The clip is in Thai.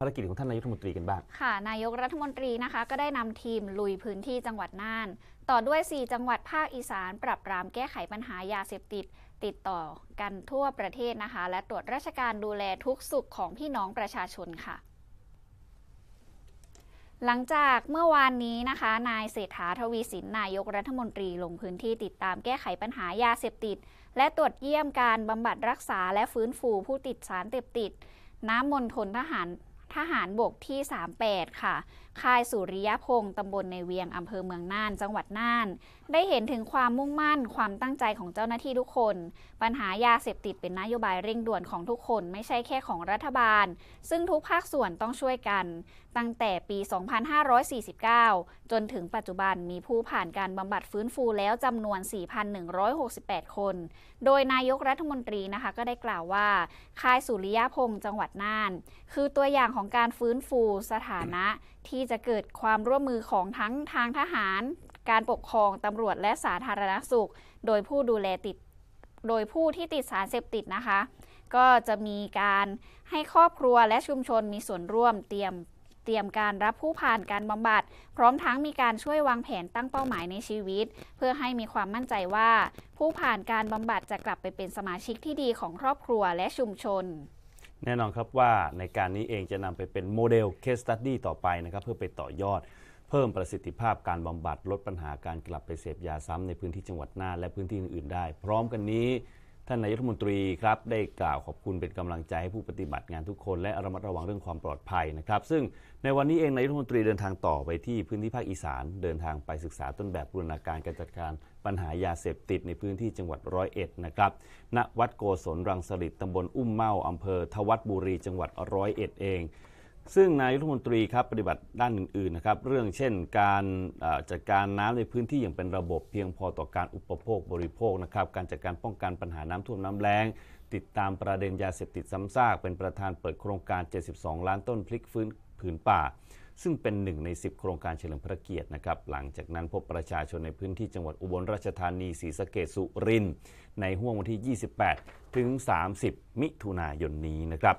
ภารกิจของท่านนายกรัฐมนตรีกันบ้างค่ะ นายกรัฐมนตรีนะคะก็ได้นำทีม ลุยพื้นที่จังหวัดน่าน ต่อด้วย 4 จังหวัดภาคอีสานปรับปรามแก้ไขปัญหายาเสพติด ติดต่อกันทั่วประเทศนะคะ และตรวจราชการดูแลทุกสุขของพี่น้องประชาชนค่ะ หลังจากเมื่อวานนี้นะคะ นายเศรษฐาทวีสินนายกรัฐมนตรีลงพื้นที่ติดตามแก้ไขปัญหายาเสพติด และตรวจเยี่ยมการบำบัดรักษาและฟื้นฟูผู้ติดสารเสพติด น้ำมนทนทหารทหารบกที่ 38 ค่ะ ค่ายสุริยพงศ์ตำบลในเวียงอำเภอเมืองน่าน จังหวัดน่าน ได้เห็นถึงความมุ่งมั่น ความตั้งใจของเจ้าหน้าที่ทุกคน ปัญหายาเสพติดเป็นนโยบายเร่งด่วนของทุกคน ไม่ใช่แค่ของรัฐบาล ซึ่งทุกภาคส่วนต้องช่วยกัน ตั้งแต่ปี 2549 จนถึงปัจจุบันมีผู้ผ่านการบำบัดฟื้นฟูแล้วจำนวน 4,168 คน โดยนายกรัฐมนตรีนะคะก็ได้กล่าวว่า ค่ายสุริยพงศ์จังหวัดน่าน คือตัวอย่างของของการฟื้นฟูสถานะที่จะเกิดความร่วมมือของทั้งทางทหาร การปกครองตำรวจและสาธารณสุข โดยผู้ดูแลติด โดยผู้ที่ติดสารเสพติดนะคะ ก็จะมีการให้ครอบครัวและชุมชนมีส่วนร่วมเตรียมเตรียมการรับผู้ผ่านการบำบัด พร้อมทั้งมีการช่วยวางแผนตั้งเป้าหมายในชีวิต เพื่อให้มีความมั่นใจว่า ผู้ผ่านการบำบัดจะกลับไปเป็นสมาชิกที่ดีของครอบครัวและชุมชนแน่นอนครับว่าในการนี้เองจะนำไปเป็นโมเดลเคสตัดดี้ต่อไปนะครับ เพื่อไปต่อยอด เพิ่มประสิทธิภาพการบำบัดลดปัญหาการกลับไปเสพยาซ้ำในพื้นที่จังหวัดน่านและพื้นที่อื่น ๆ ได้ พร้อมกันนี้ท่านนายกรัฐมนตรีครับได้กล่าวขอบคุณเป็นกำลังใจให้ผู้ปฏิบัติงานทุกคน และระมัดระวังเรื่องความปลอดภัยนะครับ ซึ่งในวันนี้เองนายกรัฐมนตรีเดินทางต่อไปที่พื้นที่ภาคอีสานเดินทางไปศึกษาต้นแบบบูรณาการการจัดการปัญหายาเสพติดในพื้นที่จังหวัดร้อยเอ็ดนะครับณวัดโกศลรังสฤษิ์ตำบลอุ้มเมาอำเภอทวัดบุรีจังหวัดร้อยเอ็ดเองซึ่งนายรัฐมนตรีครับปฏิบัติด้านอื่นๆนะครับเรื่องเช่น การจัดการน้ำในพื้นที่อย่างเป็นระบบเพียงพอต่อการอุปโภคบริโภคนะครับการจัดการป้องกันปัญหาน้ำท่วมน้ำแล้ง ติดตามประเด็นยาเสพติดซ้ำซาก เป็นประธานเปิดโครงการ 72 ล้านต้นพลิกฟื้นผืนป่า ซึ่งเป็นหนึ่งใน10 โครงการเฉลิมพระเกียรตินะครับ หลังจากนั้นพบประชาชนในพื้นที่จังหวัดอุบลราชธานีศรีสะเกษสุรินในห่วงวันที่ 28 ถึง 30 มิถุนายนนี้นะครับ